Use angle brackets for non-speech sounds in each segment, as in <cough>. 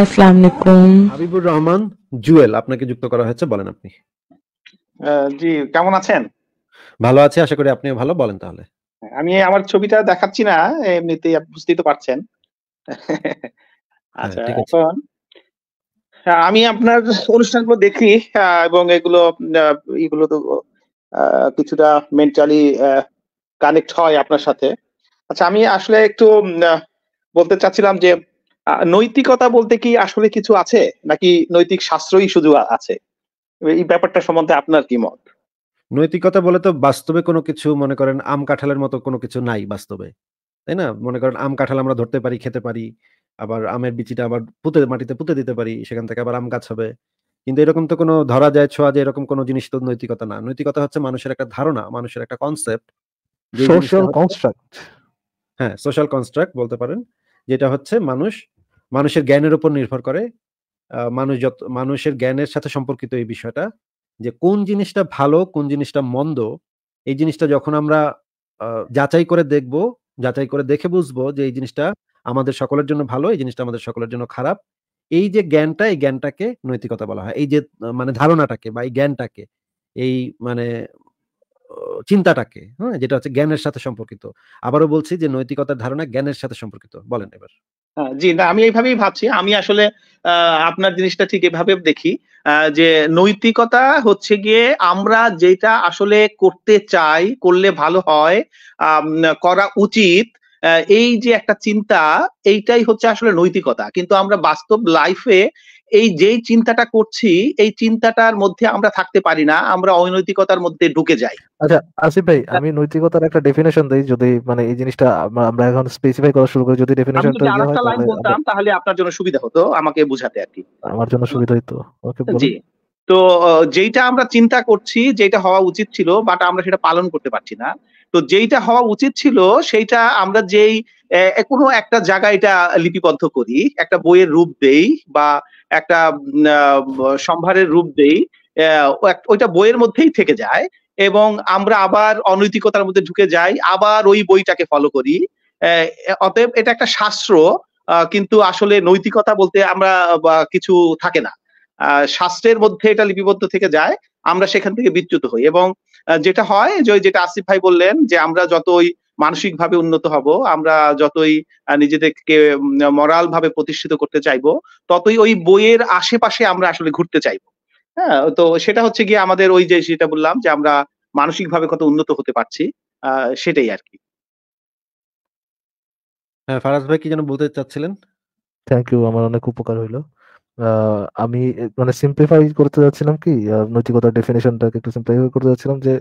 আসসালামু আলাইকুম হাবিবুর রহমান জুয়েল আপনাকে যুক্ত করা হয়েছে বলেন আপনি জি কেমন আছেন ভালো আছি আশা করি আপনিও ভালো বলেন তাহলে আমি আমার ছবিটা দেখাচ্ছি না এমনিতে বুঝতেই তো পারছেন হ্যাঁ, আচ্ছা আমি আপনার অনুষ্ঠানগুলো দেখি এবং এগুলো এগুলো তো কিছুটা মেন্টালি কানেক্ট হয় আপনার সাথে আচ্ছা আমি আসলে একটু বলতে চাচ্ছিলাম যে নৈতিকতা বলতে কি আসলে কিছু আছে নাকি নৈতিক শাস্ত্রই শুধু আছে এই ব্যাপারটা সম্বন্ধে আপনার কি মত নৈতিকতা বলে তো বাস্তবে কোনো কিছু মনে করেন আম কাঁঠালের মতো কোনো কিছু নাই বাস্তবে তাই না মনে করেন আম কাঁঠাল আমরা ধরতে পারি খেতে পারি আবার আমের বিচিটা আবার পুঁতে মাটিতে পুঁতে দিতে পারি সেখান থেকে আবার আম গাছ হবে কিন্তু এরকম তো কোনো ধরা যায় ছোঁয়া যায় এরকম কোনো জিনিস তো নৈতিকতা না নৈতিকতা হচ্ছে মানুষের একটা ধারণা মানুষের একটা কনসেপ্ট সোশ্যাল কনস্ট্রাক্ট হ্যাঁ সোশ্যাল কনস্ট্রাক্ট বলতে পারেন যেটা হচ্ছে মানুষ মানুষের জ্ঞানের উপর নির্ভর করে মানুষ যত মানুষের জ্ঞানের সাথে সম্পর্কিত এই বিষয়টা যে কোন জিনিসটা ভালো কোন জিনিসটা মন্দ এই জিনিসটা যখন আমরা যাচাই করে দেখব যাচাই করে দেখে বুঝবো যে এই জিনিসটা আমাদের সকলের জন্য ভালো এই জিনিসটা আমাদের সকলের জন্য খারাপ এই যে জ্ঞানটা এই জ্ঞানটাকে নৈতিকতা বলা হয় এই যে মানে ধারণাটাকে বা এই জ্ঞানটাকে এই মানে চিন্তাটাকে হ্যাঁ যেটা হচ্ছে জ্ঞানের সাথে সম্পর্কিত আবারও বলছি যে নৈতিকতার ধারণা জ্ঞানের সাথে সম্পর্কিত বলেন এবার হ্যাঁ, জি না আমি এইভাবেই ভাবছি আমি আসলে আপনার জিনিসটা ঠিক এভাবে দেখি যে নৈতিকতা হচ্ছে গিয়ে আমরা যেটা আসলে করতে চাই করলে ভালো হয় করা উচিত এই যে একটা চিন্তা এইটাই হচ্ছে আসলে নৈতিকতা কিন্তু আমরা বাস্তব লাইফে এই যেই চিন্তাটা করছি এই চিন্তাটার মধ্যে আমরা থাকতে পারি না আমরা অনৈতিকতার মধ্যে ঢুকে যাই আচ্ছা আসিফ ভাই আমি নৈতিকতার একটা ডেফিনেশন দেই যদি মানে এই জিনিসটা আমরা এখন স্পেসিফাই করা শুরু করি যদি ডেফিনেশনটা আমি ইয়ে আরেকটা লাইন বলতাম তাহলে আপনার জন্য সুবিধা হতো আমাকে বোঝাতে আর কি আমার জন্য সুবিধা হতো ওকে বলুন তো যেটা আমরা চিন্তা করছি যেটা হওয়া উচিত ছিল বাট আমরা সেটা পালন করতে পারছি না তো যেইটা হওয়া উচিত ছিল সেইটা আমরা যেই কোনো একটা জায়গায় এটা লিপিবদ্ধ করি একটা বইয়ের রূপ দেই বা একটা সম্ভারের রূপ দেই ওইটা বইয়ের মধ্যেই থেকে যায় এবং আমরা আবার অনৈতিকতার মধ্যে ঢুকে যাই আবার ওই বইটাকে ফলো করি অতএব এটা একটা শাস্ত্র কিন্তু আসলে নৈতিকতা বলতে আমরা কিছু থাকে না শাস্ত্রের মধ্যে এটা লিপিবদ্ধ থেকে যায় আমরা সেখান থেকে বিচ্যুত হই এবং যেটা হয় যে যেটা আসিফ ভাই বললেন যে আমরা যতই মানসিক ভাবে উন্নত হব আমরা যতই নিজেদেরকে মরাল ভাবে প্রতিষ্ঠিত করতে চাইবো ততই ওই বইয়ের আশেপাশে আমরা আসলে ঘুরতে চাইবো হ্যাঁ তো সেটা হচ্ছে গিয়ে আমাদের ওই যে সেটা বললাম যে আমরা মানসিক ভাবে কত উন্নত হতে পারছি সেটাই আর কি হ্যাঁ ফারাজ ভাই কি যেন বলতে চাচ্ছিলেন থ্যাংক ইউ আমার অনেক উপকার হইলো আমি মানে সিম্পলিফাই করতে যাচ্ছিলাম কি নৈতিকতার ডেফিনেশনটাকে একটু সিম্পলিফাই করতে যাচ্ছিলাম যে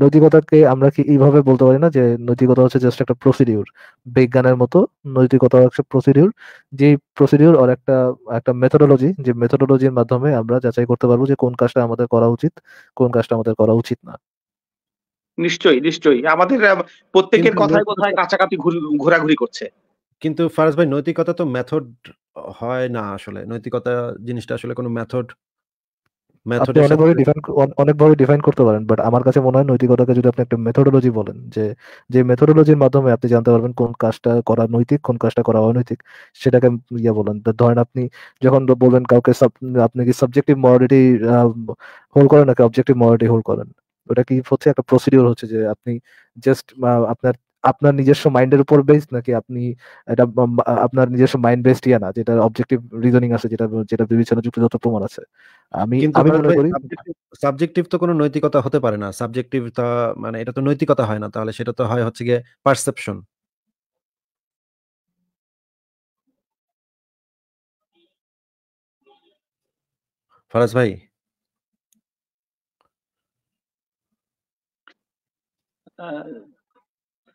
নৈতিকতাকে আমরা কি এইভাবে বলতে পারি না যে নৈতিকতা হচ্ছে জাস্ট একটা প্রসিডিউর বিজ্ঞানের মতো নৈতিকতা হচ্ছে প্রসিডিউর যে প্রসিডিউর আর একটা একটা মেথোডোলজি যে মেথোডোলজির মাধ্যমে আমরা যাচাই করতে পারবো যে কোন কাজটা আমাদের করা উচিত কোন কাজটা আমাদের করা উচিত না নিশ্চয়ই নিশ্চয়ই আমাদের প্রত্যেকের কথায় কথায় কাছাকাছি ঘোরাঘুরি করছে কিন্তু ফারাজ ভাই নৈতিকতা তো মেথড হয় না আসলে নৈতিকতা জিনিসটা আসলে কোনো মেথড আপনি অনেকভাবে ডিফাইন অনেকভাবে ডিফাইন করতে পারেন বাট আমার কাছে মনে হয় নৈতিকতাকে যদি আপনি একটা মেথোডোলজি বলেন যে যে মেথোডোলজির মাধ্যমে আপনি জানতে পারবেন কোন কাজটা করা নৈতিক কোন কাজটা করা অনৈতিক সেটাকে ইয়ে বলেন ধরেন আপনি যখন বলবেন কাউকে আপনি কি সাবজেক্টিভ মরালিটি হোল্ড করেন নাকি অবজেক্টিভ মরালিটি হোল্ড করেন ওটা কি হচ্ছে একটা প্রসিডিওর হচ্ছে যে আপনি জাস্ট আপনার আপনার নিজস্ব মাইন্ডের উপর বেসড নাকি আপনি এটা আপনার নিজস্ব মাইন্ড বেসড ইয়া না যেটা অবজেক্টিভ রিজনিং আছে যেটা যেটা বিবেচনা যুক্ত যত প্রমাণ আছে আমি আমি মনে করি সাবজেক্টিভ তো কোনো নৈতিকতা হতে পারে না সাবজেক্টিভটা মানে এটা তো নৈতিকতা হয় না তাহলে সেটা তো হয় হচ্ছে গিয়ে পারসেপশন ফরাজ ভাই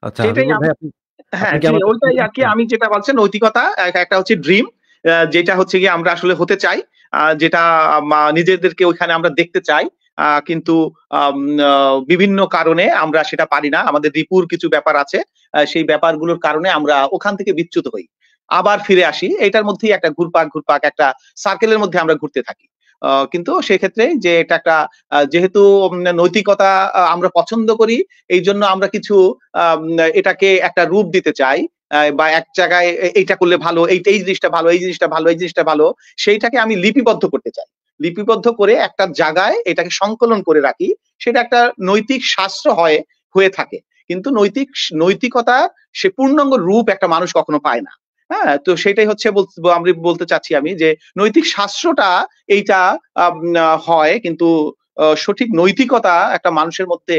আচ্ছা হ্যাঁ ওইটাই আর কি আমি যেটা বলছি নৈতিকতা একটা হচ্ছে ড্রিম যেটা হচ্ছে গিয়ে আমরা আসলে হতে চাই যেটা নিজেদেরকে ওইখানে আমরা দেখতে চাই কিন্তু বিভিন্ন কারণে আমরা সেটা পারি না আমাদের রিপুর কিছু ব্যাপার আছে সেই ব্যাপারগুলোর কারণে আমরা ওখান থেকে বিচ্যুত হই আবার ফিরে আসি এটার মধ্যেই একটা ঘুরপাক ঘুরপাক একটা সার্কেলের মধ্যে আমরা ঘুরতে থাকি কিন্তু সেক্ষেত্রে যে এটা একটা যেহেতু নৈতিকতা আমরা পছন্দ করি এই জন্য আমরা কিছু এটাকে একটা রূপ দিতে চাই বা এক জায়গায় এইটা করলে ভালো এই এই জিনিসটা ভালো এই জিনিসটা ভালো এই জিনিসটা ভালো সেইটাকে আমি লিপিবদ্ধ করতে চাই লিপিবদ্ধ করে একটা জায়গায় এটাকে সংকলন করে রাখি সেটা একটা নৈতিক শাস্ত্র হয় হয়ে থাকে কিন্তু নৈতিক নৈতিকতা সে পূর্ণাঙ্গ রূপ একটা মানুষ কখনো পায় না হ্যাঁ তো সেটাই হচ্ছে আমি বলতে চাচ্ছি আমি যে নৈতিক শাস্ত্রটা এইটা হয় কিন্তু সঠিক নৈতিকতা একটা মানুষের মধ্যে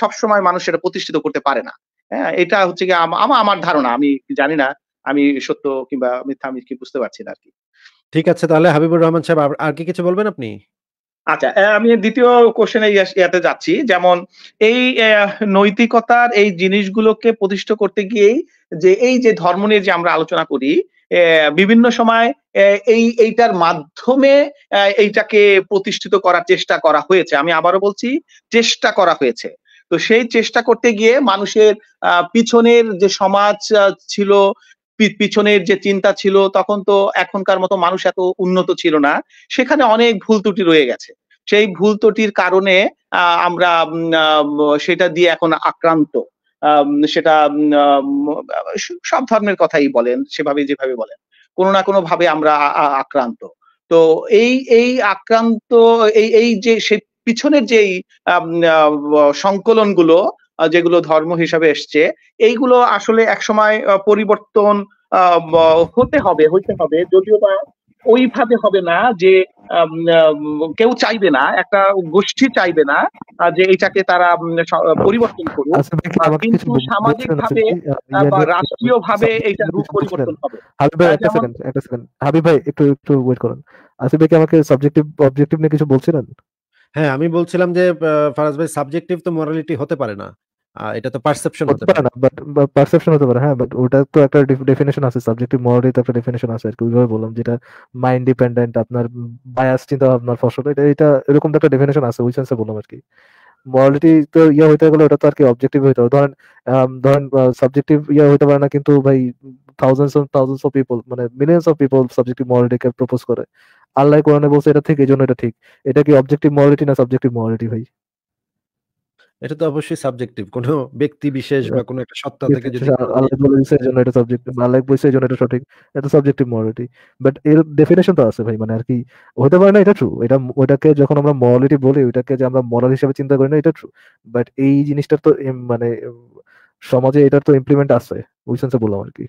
সবসময় মানুষ এটা প্রতিষ্ঠিত করতে পারে না হ্যাঁ এটা হচ্ছে কি আমার আমার ধারণা আমি জানি না আমি সত্য কিংবা মিথ্যা আমি কি বুঝতে পারছি না আর কি ঠিক আছে তাহলে হাবিবুর রহমান সাহেব আর কি কিছু বলবেন আপনি আচ্ছা আমি দ্বিতীয় কোশ্চেনে ইয়াতে যাচ্ছি যেমন এই নৈতিকতার এই জিনিসগুলোকে প্রতিষ্ঠা করতে গিয়েই যে এই যে ধর্ম নিয়ে যে আমরা আলোচনা করি বিভিন্ন সময় এই এইটার মাধ্যমে এইটাকে প্রতিষ্ঠিত করার চেষ্টা করা হয়েছে আমি আবারও বলছি চেষ্টা করা হয়েছে তো সেই চেষ্টা করতে গিয়ে মানুষের পিছনের যে সমাজ ছিল পিছনের যে চিন্তা ছিল তখন তো এখনকার মতো মানুষ এত উন্নত ছিল না সেখানে অনেক ভুল ত্রুটি রয়ে গেছে সেই ভুল ত্রুটির কারণে আমরা সেটা দিয়ে এখন আক্রান্ত সেটা সব ধর্মের কথাই বলেন সেভাবে যেভাবে বলেন কোনো না কোনো ভাবে আমরা আক্রান্ত তো এই এই আক্রান্ত এই এই যে সে পিছনের যেই সংকলন গুলো যেগুলো ধর্ম হিসাবে এসছে এইগুলো আসলে একসময় পরিবর্তন হতে হবে হইতে হবে যদিও বা ওইভাবে হবে না যে কেউ চাইবে না একটা গোষ্ঠী চাইবে না যে এটাকে তারা পরিবর্তন করুক আচ্ছা, কিন্তু আচ্ছা, বা রাষ্ট্রীয় ভাবে এটা রূপ পরিবর্তন হবে একটা সেকেন্ড একটা সেকেন্ড হাবিব ভাই একটু একটু ওয়েট করুন আসিফ ভাই কি আমাকে সাবজেক্টিভ অবজেক্টিভ নিয়ে কিছু বলছিলেন হ্যাঁ আমি বলছিলাম যে ফারাজ ভাই সাবজেক্টিভ তো মোরালিটি হতে পারে না এটা তো পারসেপশন হতে পারে না বাট পারসেপশন হতে পারে হ্যাঁ বাট ওটা তো একটা ডেফিনেশন আছে সাবজেক্টিভ মরালিটি তো একটা ডেফিনেশন আছে আর কি ওইভাবে বললাম যেটা মাইন্ড ডিপেন্ডেন্ট আপনার বায়াস চিন্তা ফসল এটা এটা এরকম একটা ডেফিনেশন আছে ওই সেন্সে বললাম আর কি মরালিটি তো ইয়ে হইতে গেলে ওটা তো আর কি অবজেক্টিভ হইতে হবে ধরেন ধরেন সাবজেক্টিভ ইয়ে হইতে পারে না কিন্তু ভাই thousands of thousands of people মানে মিলিয়ন্স অফ পিপল সাবজেক্টিভ মরালিটিকে প্রপোজ করে আল্লাহ কোরআনে বলছে এটা ঠিক এই জন্য এটা ঠিক এটা কি অবজেক্টিভ মরালিটি না সাবজেক্টিভ মরালিটি ভাই এটা তো অবশ্যই সাবজেক্টিভ কোনো ব্যক্তি বিশেষ হ্যাঁ। বা কোনো একটা সত্তা থেকে যদি আল্লাহ বলেছে জন্য এটা সাবজেক্টিভ আল্লাহ বলেছে জন্য এটা সঠিক এটা সাবজেক্টিভ মরালিটি বাট এর ডেফিনেশন তো আছে ভাই মানে আর কি হতে পারে না এটা ট্রু এটা ওটাকে যখন আমরা মরালিটি বলি ওটাকে যে আমরা মরাল হিসেবে চিন্তা করি না এটা ট্রু বাট এই জিনিসটা তো মানে সমাজে এটার তো ইমপ্লিমেন্ট আছে ওই সেন্সে বললাম আর কি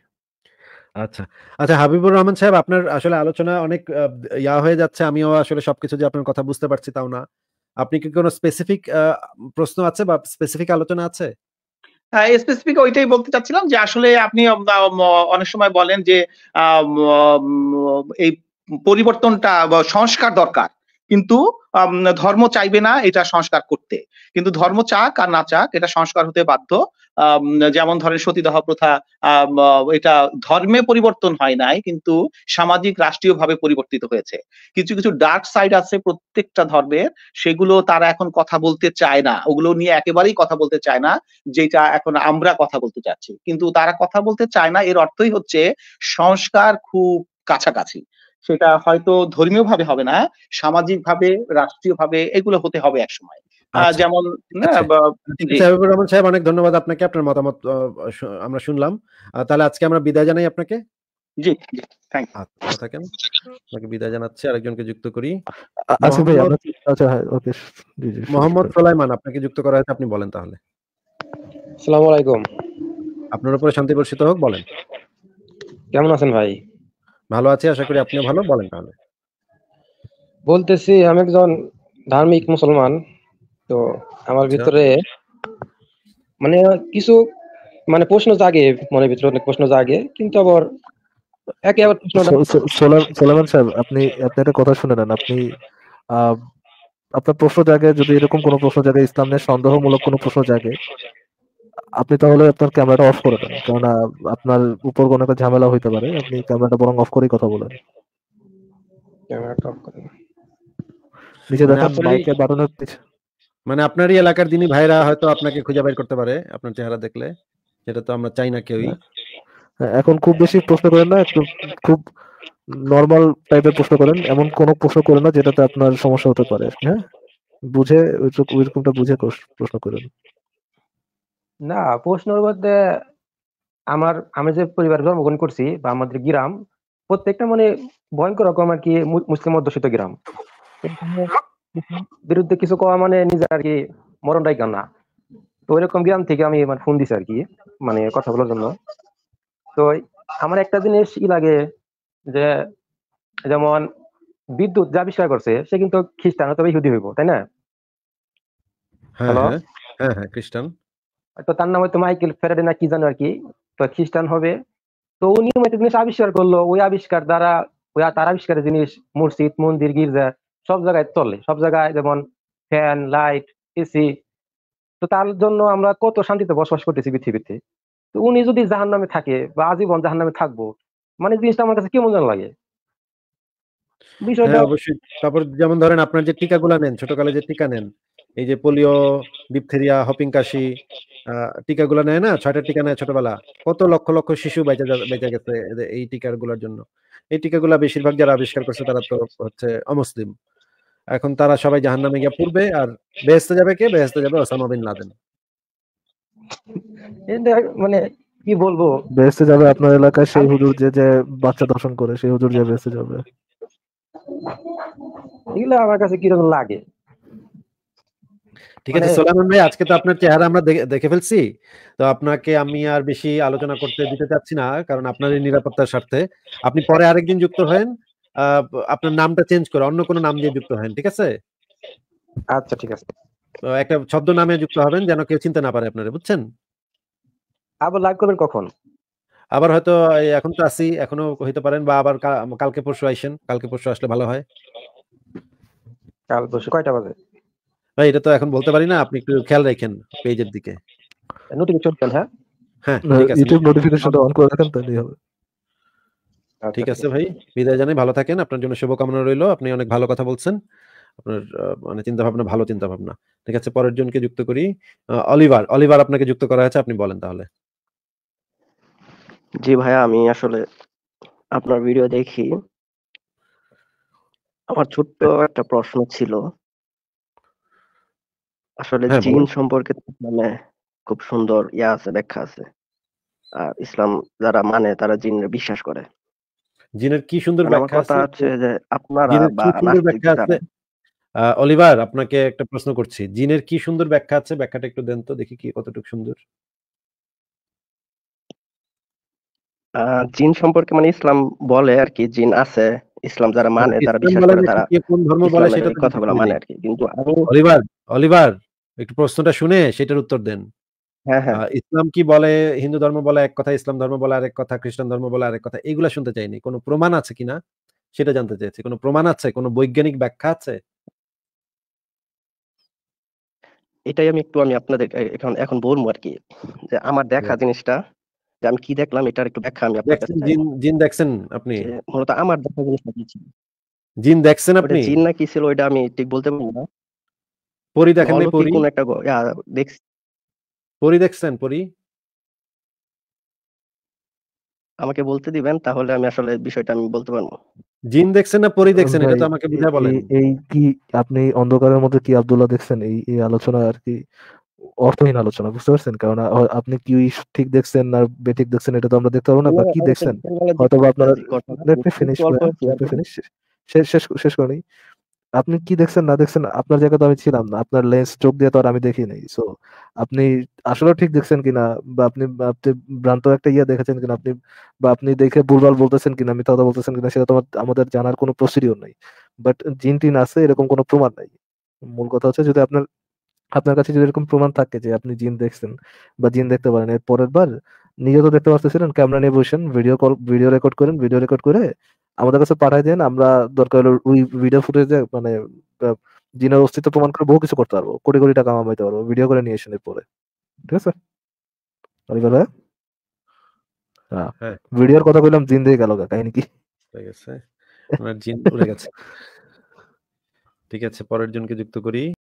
আচ্ছা আচ্ছা হাবিবুর রহমান সাহেব আপনার আসলে আলোচনা অনেক ইয়া হয়ে যাচ্ছে আমিও আসলে সবকিছু যে আপনার কথা বুঝতে পারছি তাও না আপনি কি কোনো স্পেসিফিক প্রশ্ন আছে বা স্পেসিফিক আলোচনা আছে স্পেসিফিক হ্যাঁ, ওইটাই বলতে চাচ্ছিলাম যে আসলে আপনি অনেক সময় বলেন যে এই পরিবর্তনটা সংস্কার দরকার কিন্তু ধর্ম চাইবে না এটা সংস্কার করতে কিন্তু ধর্ম চাক আর না চাক এটা সংস্কার হতে বাধ্য যেমন ধরেন সতীদাহ প্রথা এটা ধর্মে পরিবর্তন হয় নাই কিন্তু সামাজিক রাষ্ট্রীয় ভাবে পরিবর্তিত হয়েছে কিছু কিছু ডার্ক সাইড আছে প্রত্যেকটা ধর্মের সেগুলো তারা এখন কথা বলতে চায় না ওগুলো নিয়ে একেবারেই কথা বলতে চায় না যেটা এখন আমরা কথা বলতে চাচ্ছি কিন্তু তারা কথা বলতে চায় না এর অর্থই হচ্ছে সংস্কার খুব কাছাকাছি সেটা হয়তো ধর্মীয় ভাবে হবে না সামাজিক ভাবে রাষ্ট্রীয় ভাবে এগুলো হতে হবে একসময় আচ্ছা। যেমন আচ্ছা। রহমান সাহেব অনেক ধন্যবাদ আপনাকে আপনার মতামত আমরা শুনলাম তাহলে আজকে আমরা বিদায় জানাই আপনাকে জি আচ্ছা, থ্যাংক আপনাকে বিদায় জানাচ্ছি আরেকজনকে যুক্ত করি আচ্ছা ভাই আচ্ছা ওকে মোহাম্মদ সোলাইমান আপনাকে যুক্ত করা হয়েছে আপনি বলেন তাহলে আসসালামু আলাইকুম আপনার উপরে শান্তি বর্ষিত হোক বলেন কেমন আছেন ভাই ভালো আছি আশা করি আপনিও ভালো বলেন তাহলে বলতেছি আমি একজন ধার্মিক মুসলমান তো আমার আচ্ছা। ভিতরে মানে কিছু মানে প্রশ্ন জাগে মনের ভিতরে অনেক প্রশ্ন জাগে কিন্তু আবার একে আবার প্রশ্ন সোলামান সাহেব আপনি আপনি একটা কথা শুনে নেন আপনি আপনার প্রশ্ন জাগে যদি এরকম কোনো প্রশ্ন জাগে ইসলাম নিয়ে সন্দেহমূলক কোন প্রশ্ন জাগে আপনি তাহলে আপনার ক্যামেরাটা অফ করে দেন কেননা আপনার উপর কোনো একটা ঝামেলা হইতে পারে আপনি ক্যামেরাটা বরং অফ করেই কথা বলেন ক্যামেরাটা অফ করে নিচে মানে দেখেন মাইকের বাটনের মানে আপনারই এলাকার দিনই ভাইরা হয়তো আপনাকে খুঁজে বের করতে পারে আপনার চেহারা দেখলে সেটা তো আমরা চাই না কেউই হ্যাঁ, এখন খুব বেশি প্রশ্ন করেন না একটু খুব নর্মাল টাইপের প্রশ্ন করেন এমন কোনো প্রশ্ন করেন না যেটাতে আপনার সমস্যা হতে পারে হ্যাঁ বুঝে ওইরকমটা বুঝে প্রশ্ন করেন না প্রশ্ন বলতে আমার আমি যে পরিবার জন্মগ্রহণ করছি বা আমাদের গ্রাম প্রত্যেকটা মানে ভয়ঙ্কর রকম আর কি মুসলিম অধ্যুষিত গ্রাম বিরুদ্ধে কিছু কওয়া মানে নিজের আর কি মরণটাই না তো ওইরকম গ্রাম থেকে আমি মানে ফোন দিছি আর কি মানে কথা বলার জন্য তো আমার একটা জিনিস ই লাগে যে যেমন বিদ্যুৎ যা আবিষ্কার করছে সে কিন্তু খ্রিস্টান তবে ইহুদি হইব তাই না হ্যাঁ হ্যাঁ, হ্যাঁ, হ্যাঁ খ্রিস্টান তো তার নাম হয়তো মাইকেল ফেরাডে না কি জানো আর কি তো খ্রিস্টান হবে তো উনি জিনিস আবিষ্কার করলো ওই আবিষ্কার দ্বারা ওই তার আবিষ্কারের জিনিস মসজিদ মন্দির গির্জা সব জায়গায় চলে সব জায়গায় যেমন ফ্যান লাইট এসি তো তার জন্য আমরা কত শান্তিতে বসবাস করতেছি পৃথিবীতে তো উনি যদি জাহান নামে থাকে বা আজীবন জাহান নামে থাকবো মানে জিনিসটা আমার কাছে কেমন যেন লাগে বিষয়টা হ্যাঁ, অবশ্যই তারপর যেমন ধরেন আপনার যে গুলা নেন ছোটকালে যে টিকা নেন এই যে পোলিও ডিপথেরিয়া হপিং কাশি টিকাগুলো নেয় না ছয়টা টিকা নেয় ছোটবেলা কত লক্ষ লক্ষ শিশু বেঁচে বেঁচে গেছে এই টিকাগুলোর জন্য এই টিকাগুলো বেশিরভাগ যারা আবিষ্কার করছে তারা তো হচ্ছে অমুসলিম এখন তারা সবাই জাহান নামে গিয়ে পড়বে আর বেহেস্তে যাবে কে বেহেস্তে যাবে ওসামা বিন লাদেন মানে কি বলবো বেহেস্তে যাবে আপনার এলাকায় সেই হুজুর যে যে বাচ্চা দর্শন করে সেই হুজুর যে বেহেস্তে যাবে এগুলো আমার কাছে কিরকম লাগে ঠিক আছে মানে সোলাইমান ভাই আজকে তো আপনার চেহারা আমরা দেখে ফেলছি তো আপনাকে আমি আর বেশি আলোচনা করতে দিতে চাচ্ছি না কারণ আপনার এই নিরাপত্তার স্বার্থে আপনি পরে আরেকদিন যুক্ত হন আপনার নামটা চেঞ্জ করে অন্য কোনো নাম দিয়ে যুক্ত হন ঠিক আছে আচ্ছা ঠিক আছে তো একটা ছদ্ম নামে যুক্ত হবেন যেন কেউ চিনতে না পারে আপনারা বুঝছেন আবার লাভ করবেন কখন আবার হয়তো এখন তো আসি এখনো হইতে পারেন বা আবার কালকে পরশু আইসেন কালকে পরশু আসলে ভালো হয় কাল পরশু কয়টা বাজে ভাই এটা তো এখন বলতে পারি না আপনি একটু খেয়াল রাখেন পেজের দিকে নোটিফিকেশন খেয়াল হ্যাঁ হ্যাঁ ইউটিউব নোটিফিকেশনটা অন করে রাখেন তাহলেই হবে আচ্ছা, ঠিক আছে আচ্ছা। ভাই বিদায় জানাই ভালো থাকেন আপনার জন্য শুভকামনা রইল আপনি অনেক ভালো কথা বলছেন আপনার মানে চিন্তা ভাবনা ভালো চিন্তা ভাবনা ঠিক আছে পরের জনকে যুক্ত করি অলিভার অলিভার আপনাকে যুক্ত করা হয়েছে আপনি বলেন তাহলে জি ভাইয়া আমি আসলে আপনার ভিডিও দেখি আমার ছোট্ট একটা প্রশ্ন ছিল আসলে হ্যাঁ জিন সম্পর্কে মানে খুব সুন্দর ইয়া আছে ব্যাখ্যা আছে। আর ইসলাম যারা মানে তারা জিনে বিশ্বাস করে। জিনের কি সুন্দর মানে ব্যাখ্যা আছে যে আপনারা অলিভার আপনাকে একটা প্রশ্ন করছি। জিনের কি সুন্দর ব্যাখ্যা আছে? ব্যাখ্যাটা একটু দেন তো দেখি কি কতটুকু সুন্দর? জিন সম্পর্কে মানে ইসলাম বলে আর কি জিন আছে। ইসলাম যারা হ্যাঁ, মানে তারা বিশ্বাস করে তারা কোন ধর্ম বলে সেটা কথা বলা মানে আর কি কিন্তু অলিভার, অলিভার একটু প্রশ্নটা শুনে সেটার উত্তর দেন হ্যাঁ, হ্যাঁ। ইসলাম কি বলে হিন্দু ধর্ম বলে এক কথা ইসলাম ধর্ম বলে আরেক কথা খ্রিস্টান ধর্ম বলে আরেক কথা এগুলা শুনতে চাইনি কোনো প্রমাণ আছে কিনা সেটা জানতে চাইছি কোনো প্রমাণ আছে কোনো বৈজ্ঞানিক ব্যাখ্যা আছে এটাই আমি একটু আমি আপনাদের এখন এখন বলবো আর কি যে আমার দেখা জিনিসটা যে আমি কি দেখলাম এটার একটু ব্যাখ্যা আমি আপনাদের জিন জিন দেখছেন আপনি মূলত আমার দেখা জিনিসটা জিন দেখছেন আপনি জিন না কি ছিল ওইটা আমি ঠিক বলতে পারি না পরি দেখেন নাই পরি কোন একটা দেখছি পরি দেখছেন পরি আমাকে বলতে দিবেন তাহলে আমি আসলে বিষয়টা আমি বলতে পারবো জিন দেখছেন না পরি দেখছেন এটা তো আমাকে বুঝা বলেন এই কি আপনি অন্ধকারের মধ্যে কি আব্দুল্লাহ দেখছেন এই এই আলোচনা আর কি অর্থহীন আলোচনা বুঝতে পারছেন কারণ আপনি কি ঠিক দেখছেন আর বেঠিক দেখছেন এটা তো আমরা দেখতে পারবো না বা হ্যাঁ, কি দেখছেন হয়তো আপনারা ফিনিশ ফিনিশ শেষ শেষ শেষ করেনি আপনি কি দেখছেন না দেখছেন আপনার জায়গা তো আমি ছিলাম না আপনার লেন্স চোখ দিয়ে তো আর আমি দেখি নাই সো আপনি আসলে ঠিক দেখছেন কিনা বা আপনি আপনি ভ্রান্ত একটা ইয়ে দেখেছেন কিনা আপনি বা আপনি দেখে ভুলভাল বলতেছেন কিনা আমি কথা বলতেছেন কিনা সেটা তো আমাদের জানার কোনো প্রসিডিওর নাই বাট জিন টিন আছে এরকম কোনো প্রমাণ নাই মূল কথা হচ্ছে যদি আপনার আপনার কাছে যদি এরকম প্রমাণ থাকে যে আপনি জিন দেখছেন বা জিন দেখতে পারেন এর পরের বার নিজে তো দেখতে পারতেছিলেন ক্যামেরা নিয়ে বসেন ভিডিও কল ভিডিও রেকর্ড করেন ভিডিও রেকর্ড করে আমাদের কাছে পাঠাই দেন আমরা দরকার হলে ওই ভিডিও ফুটেজে মানে জিনের অস্তিত্ব প্রমাণ করে বহু কিছু করতে পারবো কোটি কোটি টাকা কামাইতে পারবো ভিডিও করে নিয়ে এসে পরে ঠিক আছে হ্যাঁ ভিডিওর হ্যাঁ। কথা কইলাম জিন দিয়ে গেল কাহিনী নাকি ঠিক আছে জিন গেছে <laughs> ঠিক আছে পরের জনকে যুক্ত করি